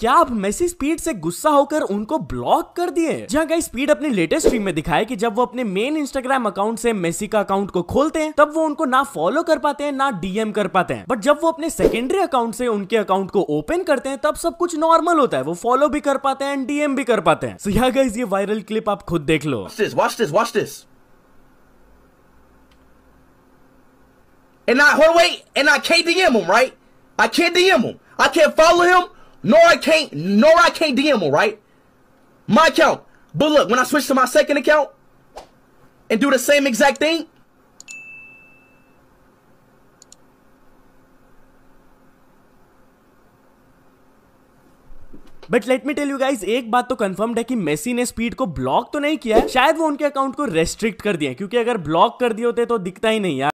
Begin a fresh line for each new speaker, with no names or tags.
क्या आप Messi speed से गुस्सा होकर उनको ब्लॉक कर दिए जहाँ गई स्पीड अपने लेटेस्ट स्ट्रीम में दिखाए कि जब वो अपने मेन इंस्टाग्राम अकाउंट से मेसी का अकाउंट को खोलते हैं तब वो उनको ना फॉलो कर पाते हैं ना डीएम कर पाते हैं बट जब वो अपने सेकेंडरी अकाउंट से उनके अकाउंट को ओपन करते हैं तब सब कुछ नॉर्मल होता है वो फॉलो भी कर पाते हैं डीएम भी कर पाते हैं सो so, ये वायरल क्लिप आप खुद देख लो वॉस्टिस And
I, wait, and I can't DM him, right? I can't DM him. I can't follow him. Nor I can't, nor I can't DM him, right? My account. But look, when I switch to my second account
and do the same exact thing,
but let me tell you guys एक बात तो confirm है कि Messi ने speed को block तो नहीं किया है शायद वो उनके अकाउंट को रेस्ट्रिक्ट कर दिया क्योंकि अगर ब्लॉक कर दिए होते तो दिखता ही नहीं यार